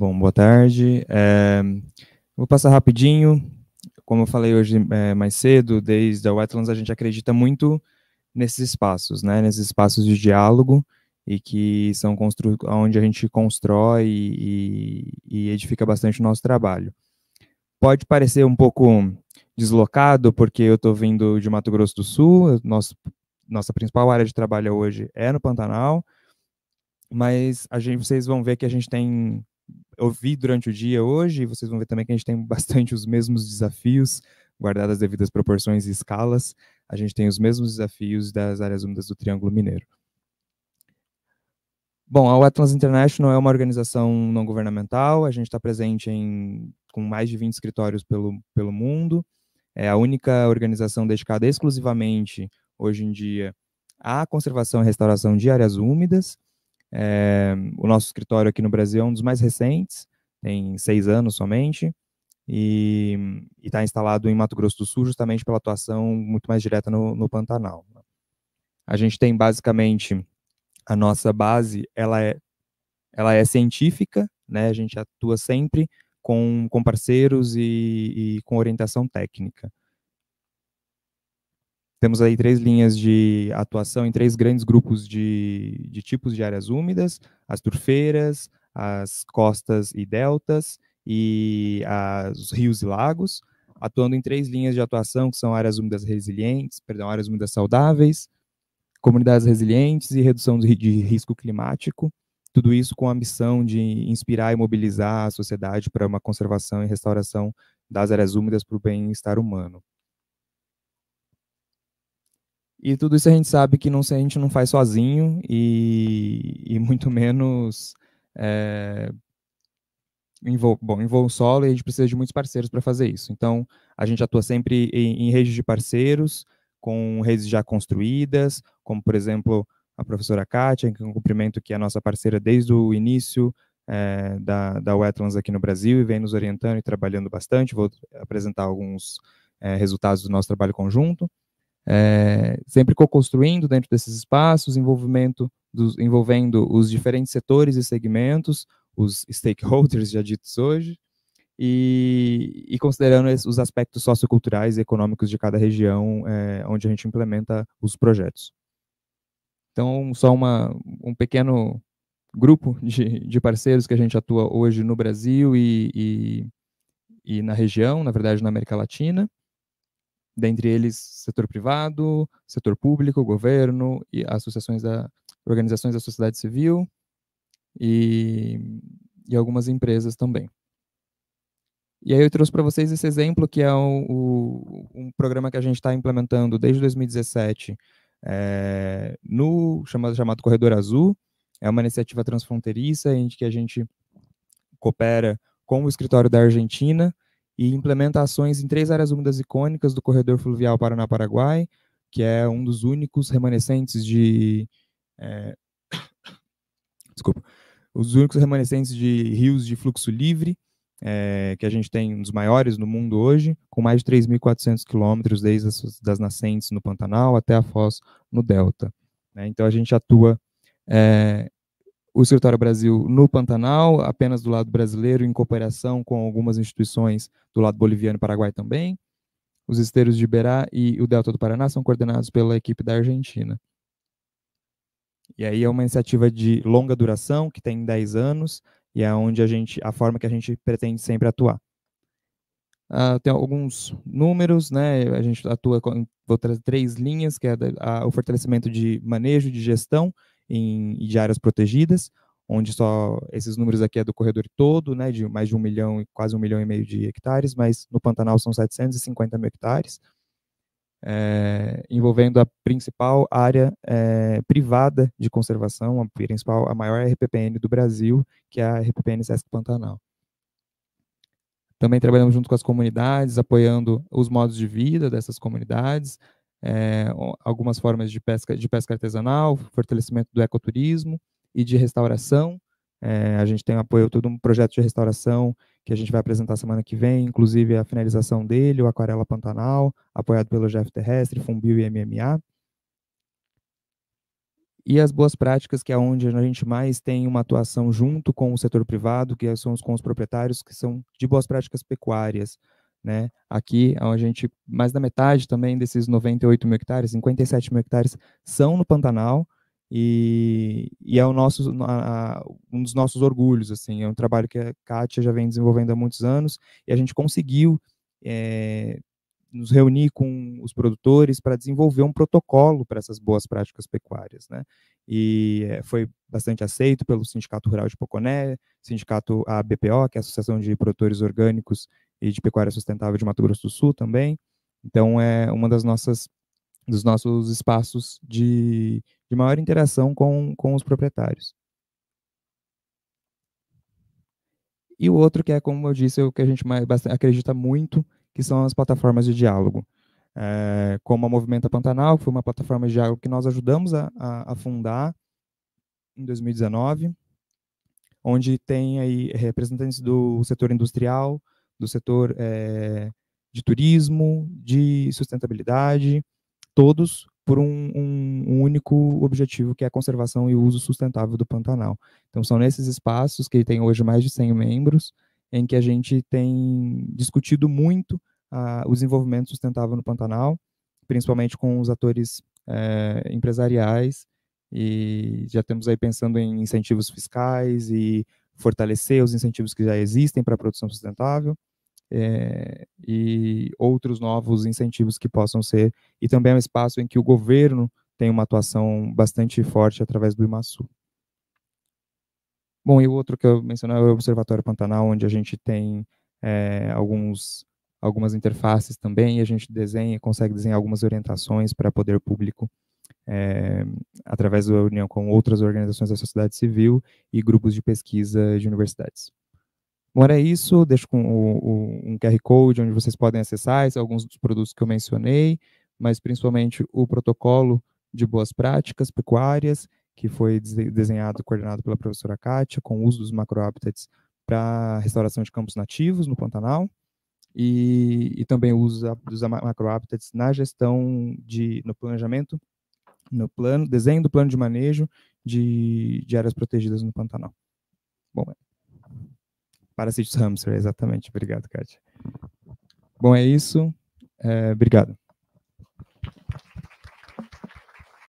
Bom, boa tarde. É, vou passar rapidinho. Como eu falei hoje é, mais cedo, desde a Wetlands a gente acredita muito nesses espaços, né? Nesses espaços de diálogo e que são onde a gente constrói e, e, e edifica bastante o nosso trabalho. Pode parecer um pouco deslocado, porque eu estou vindo de Mato Grosso do Sul, nosso, nossa principal área de trabalho hoje é no Pantanal, mas a gente, vocês vão ver que a gente tem ouvi durante o dia hoje, vocês vão ver também que a gente tem bastante os mesmos desafios, guardadas as devidas proporções e escalas, a gente tem os mesmos desafios das áreas úmidas do Triângulo Mineiro. Bom, a Wetlands International é uma organização não governamental, a gente está presente em, com mais de 20 escritórios pelo, pelo mundo, é a única organização dedicada exclusivamente, hoje em dia, à conservação e restauração de áreas úmidas, é, o nosso escritório aqui no Brasil é um dos mais recentes, tem seis anos somente, e está instalado em Mato Grosso do Sul justamente pela atuação muito mais direta no, no Pantanal. Né? A gente tem basicamente a nossa base, ela é, ela é científica, né? A gente atua sempre com, com parceiros e, e com orientação técnica. Temos aí três linhas de atuação em três grandes grupos de, de tipos de áreas úmidas: as turfeiras, as costas e deltas e as, os rios e lagos, atuando em três linhas de atuação, que são áreas úmidas resilientes, perdão, áreas úmidas saudáveis, comunidades resilientes e redução de, de risco climático. Tudo isso com a missão de inspirar e mobilizar a sociedade para uma conservação e restauração das áreas úmidas para o bem-estar humano. E tudo isso a gente sabe que não, a gente não faz sozinho e, e muito menos é, em voo, bom, em voo solo e a gente precisa de muitos parceiros para fazer isso. Então, a gente atua sempre em, em redes de parceiros, com redes já construídas, como, por exemplo, a professora Kátia, que eu cumprimento, que é a nossa parceira desde o início é, da, da Wetlands aqui no Brasil e vem nos orientando e trabalhando bastante. Vou apresentar alguns é, resultados do nosso trabalho conjunto é, sempre co-construindo dentro desses espaços, envolvimento dos, envolvendo os diferentes setores e segmentos, os stakeholders já ditos hoje, e, e considerando os aspectos socioculturais e econômicos de cada região é, onde a gente implementa os projetos. Então, só uma, um pequeno grupo de, de parceiros que a gente atua hoje no Brasil e, e, e na região, na verdade na América Latina dentre eles setor privado, setor público, governo e associações da organizações da sociedade civil e, e algumas empresas também. E aí eu trouxe para vocês esse exemplo que é o, o, um programa que a gente está implementando desde 2017 é, eh, no chamado, chamado Corredor Azul. É uma iniciativa transfronteiriça em que a gente coopera com o escritório da Argentina e implementações em três áreas úmidas icônicas do corredor fluvial Paraná-Paraguai, que é um dos únicos remanescentes de. É, desculpa. Os únicos remanescentes de rios de fluxo livre, é, que a gente tem um dos maiores no mundo hoje, com mais de 3.400 quilômetros desde as das nascentes no Pantanal até a foz no Delta. Né? Então a gente atua é, o Escritório Brasil no Pantanal, apenas do lado brasileiro, em cooperação com algumas instituições do lado boliviano e paraguai também. Os esteiros de Iberá e o Delta do Paraná são coordenados pela equipe da Argentina. E aí é uma iniciativa de longa duração, que tem 10 anos, e é onde a gente, a forma que a gente pretende sempre atuar. Uh, tem alguns números, né? A gente atua com outras três linhas, que é a, a, o fortalecimento de manejo, de gestão em, de áreas protegidas, onde só esses números aqui é do corredor todo, né, de mais de um milhão, e quase um milhão e meio de hectares, mas no Pantanal são 750 mil hectares, é, envolvendo a principal área é, privada de conservação, a principal, a maior RPPN do Brasil, que é a RPPN Sesc Pantanal. Também trabalhamos junto com as comunidades, apoiando os modos de vida dessas comunidades, é, algumas formas de pesca, de pesca artesanal, fortalecimento do ecoturismo e de restauração. É, a gente tem apoio todo um projeto de restauração que a gente vai apresentar semana que vem, inclusive a finalização dele, o Aquarela Pantanal, apoiado pelo GF Terrestre, Fumbio e MMA. E as boas práticas, que é onde a gente mais tem uma atuação junto com o setor privado, que são os, com os proprietários, que são de boas práticas pecuárias. Né? Aqui, a gente, mais da metade também desses 98 mil hectares, 57 mil hectares, são no Pantanal, e, e é o nosso, a, um dos nossos orgulhos, assim, é um trabalho que a Kátia já vem desenvolvendo há muitos anos, e a gente conseguiu é, nos reunir com os produtores para desenvolver um protocolo para essas boas práticas pecuárias, né? E eh, foi bastante aceito pelo Sindicato Rural de Poconé, Sindicato ABPO, que é a Associação de Produtores Orgânicos e de pecuária sustentável de Mato Grosso do Sul também. Então é uma das nossas dos nossos espaços de, de maior interação com, com os proprietários. E o outro que é, como eu disse, é o que a gente mais, bastante, acredita muito, que são as plataformas de diálogo. É, como a Movimenta Pantanal, que foi uma plataforma de diálogo que nós ajudamos a, a, a fundar em 2019, onde tem aí representantes do setor industrial, do setor é, de turismo, de sustentabilidade, todos por um, um, um, único objetivo, que é a conservação e o uso sustentável do Pantanal. Então, são nesses espaços, que tem hoje mais de 100 membros, em que a gente tem discutido muito ah, o desenvolvimento sustentável no Pantanal, principalmente com os atores eh, empresariais, e já temos aí pensando em incentivos fiscais e fortalecer os incentivos que já existem para a produção sustentável é, e outros novos incentivos que possam ser, e também é um espaço em que o governo tem uma atuação bastante forte através do IMASU. Bom, e o outro que eu mencionei é o Observatório Pantanal, onde a gente tem é, alguns, algumas interfaces também, e a gente desenha, consegue desenhar algumas orientações para poder público, é, através da união com outras organizações da sociedade civil e grupos de pesquisa de universidades. Bom, é isso. Deixo com o, o, um QR Code onde vocês podem acessar alguns dos produtos que eu mencionei, mas principalmente o protocolo de boas práticas pecuárias, que foi desenhado e coordenado pela professora Kátia, com o uso dos macrohabitats para restauração de campos nativos no Pantanal, e, e também o uso dos macrohabitats na gestão de, no planejamento, no plano, desenho do plano de manejo de, de áreas protegidas no Pantanal. Bom, é. Parasites hamster, exatamente. Obrigado, Kátia. Bom, é isso. É, obrigado.